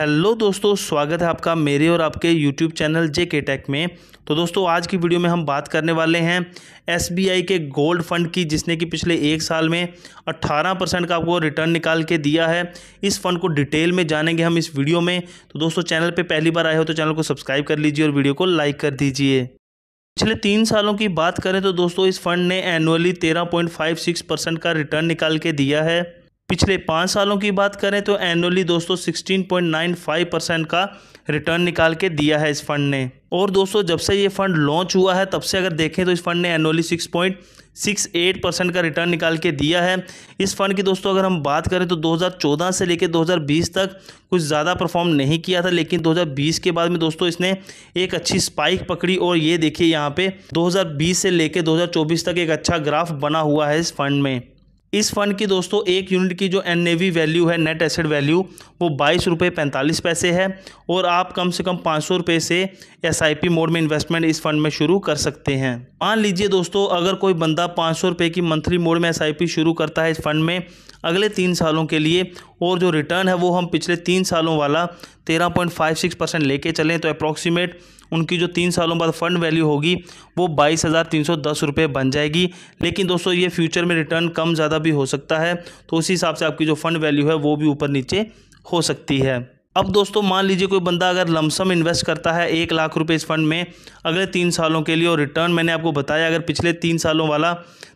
hello दोस्तों स्वागत है आपका मेरे और आपके यूट्यूब चैनल जे के टेक में तो दोस्तों आज की वीडियो में हम बात करने वाले हैं एसबीआई के गोल्ड फंड की जिसने कि पिछले एक साल में 18 परसेंट का आपको रिटर्न निकाल के दिया है इस फंड को डिटेल में जानेंगे हम इस वीडियो में तो दोस्तों चैनल पर पहली बार आए हो तो चैनल को सब्सक्राइब कर लीजिए और वीडियो को लाइक कर दीजिए पिछले तीन सालों की बात करें तो दोस्तों इस फंड ने एनुअली तेरह परसेंट का रिटर्न निकाल के दिया है पिछले पाँच सालों की बात करें तो एनुअली दोस्तों 16.95 परसेंट का रिटर्न निकाल के दिया है इस फंड ने और दोस्तों जब से ये फंड लॉन्च हुआ है तब से अगर देखें तो इस फंड ने एनुअली 6.68 परसेंट का रिटर्न निकाल के दिया है इस फंड की दोस्तों अगर हम बात करें तो 2014 से लेकर 2020 तक कुछ ज़्यादा परफॉर्म नहीं किया था लेकिन 2020 के बाद में दोस्तों इसने एक अच्छी स्पाइक पकड़ी और ये देखिए यहाँ पे 2020 से लेकर 2024 तक एक अच्छा ग्राफ बना हुआ है इस फंड में इस फंड की दोस्तों एक यूनिट की जो एन वैल्यू है नेट एसेट वैल्यू वो बाईस रुपये पैंतालीस पैसे है और आप कम से कम पाँच सौ रुपये से एस मोड में इन्वेस्टमेंट इस फंड में शुरू कर सकते हैं मान लीजिए दोस्तों अगर कोई बंदा पाँच सौ रुपये की मंथली मोड में एस शुरू करता है इस फंड में अगले तीन सालों के लिए और जो रिटर्न है वो हम पिछले तीन सालों वाला तेरह पॉइंट फाइव सिक्स परसेंट लेके चलें तो अप्रॉक्सीमेट उनकी जो तीन सालों बाद फंड वैल्यू होगी वो बाईस हज़ार तीन सौ दस रुपये बन जाएगी लेकिन दोस्तों ये फ्यूचर में रिटर्न कम ज़्यादा भी हो सकता है तो उसी हिसाब से आपकी जो फंड वैल्यू है वो भी ऊपर नीचे हो सकती है अब दोस्तों मान लीजिए कोई बंदा अगर लमसम इन्वेस्ट करता है एक लाख रुपए इस फंड में अगले तीन सालों के लिए और रिटर्न मैंने आपको बताया अगर पिछले तीन सालों वाला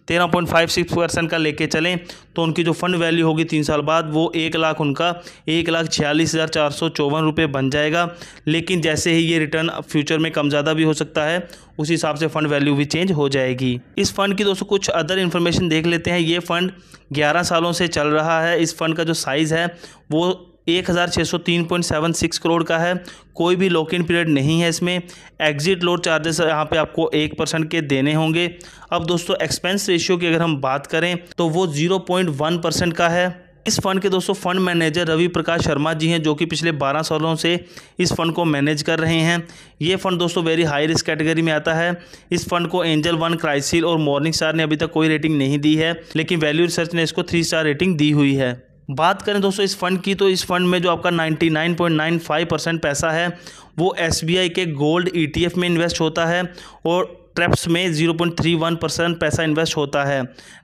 तेरह पॉइंट फाइव सिक्स परसेंट का लेके चलें तो उनकी जो फंड वैल्यू होगी तीन साल बाद वो एक लाख उनका एक लाख छियालीस हज़ार चार सौ चौवन रुपये बन जाएगा लेकिन जैसे ही ये रिटर्न फ्यूचर में कम ज़्यादा भी हो सकता है उस हिसाब से फ़ंड वैल्यू भी चेंज हो जाएगी इस फंड की दोस्तों कुछ अदर इन्फॉर्मेशन देख लेते हैं ये फ़ंड ग्यारह सालों से चल रहा है इस फंड का जो साइज़ है वो एक हज़ार छः सौ तीन पॉइंट सेवन सिक्स करोड़ का है कोई भी लॉक इन पीरियड नहीं है इसमें एग्जिट लोड चार्जेस यहाँ पे आपको एक परसेंट के देने होंगे अब दोस्तों एक्सपेंस रेशियो की अगर हम बात करें तो वो जीरो पॉइंट वन परसेंट का है इस फंड के दोस्तों फंड मैनेजर रवि प्रकाश शर्मा जी हैं जो कि पिछले 12 सालों से इस फंड को मैनेज कर रहे हैं ये फंड दोस्तों वेरी हाई रिस्क कैटेगरी में आता है इस फंड को एंजल वन क्राइसिल और मॉर्निंग स्टार ने अभी तक कोई रेटिंग नहीं दी है लेकिन वैल्यू रिसर्च ने इसको थ्री स्टार रेटिंग दी हुई है बात करें दोस्तों इस फंड की तो इस फंड में जो आपका 99.95 परसेंट पैसा है वो एस के गोल्ड ई e में इन्वेस्ट होता है और ट्रेप्स में 0.31 परसेंट पैसा इन्वेस्ट होता है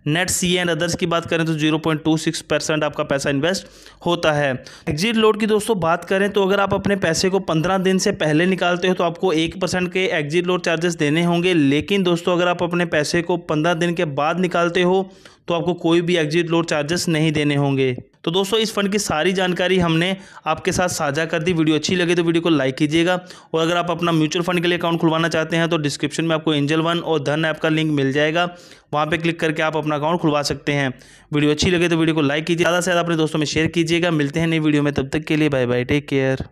नेट सी एंड अदर्स की बात करें तो 0.26 परसेंट आपका पैसा इन्वेस्ट होता है एग्जिट लोड की दोस्तों बात करें तो अगर आप अपने पैसे को 15 दिन से पहले निकालते हो तो आपको एक परसेंट के एग्जिट लोड चार्जेस देने होंगे लेकिन दोस्तों अगर आप अपने पैसे को पंद्रह दिन के बाद निकालते हो तो आपको कोई भी एग्जिट लोड चार्जेस नहीं देने होंगे तो दोस्तों इस फंड की सारी जानकारी हमने आपके साथ साझा कर दी वीडियो अच्छी लगे तो वीडियो को लाइक कीजिएगा और अगर आप अपना म्यूचुअल फंड के लिए अकाउंट खुलवाना चाहते हैं तो डिस्क्रिप्शन में आपको एंजल वन और धन ऐप का लिंक मिल जाएगा वहाँ पर क्लिक करके आप अपना अकाउंट खुलवा सकते हैं वीडियो अच्छी लगे तो वीडियो को लाइक कीजिए ज़्यादा से ज़्यादा अपने दोस्तों में शेयर कीजिएगा मिलते हैं नई वीडियो में तब तक के लिए बाय बाय टेक केयर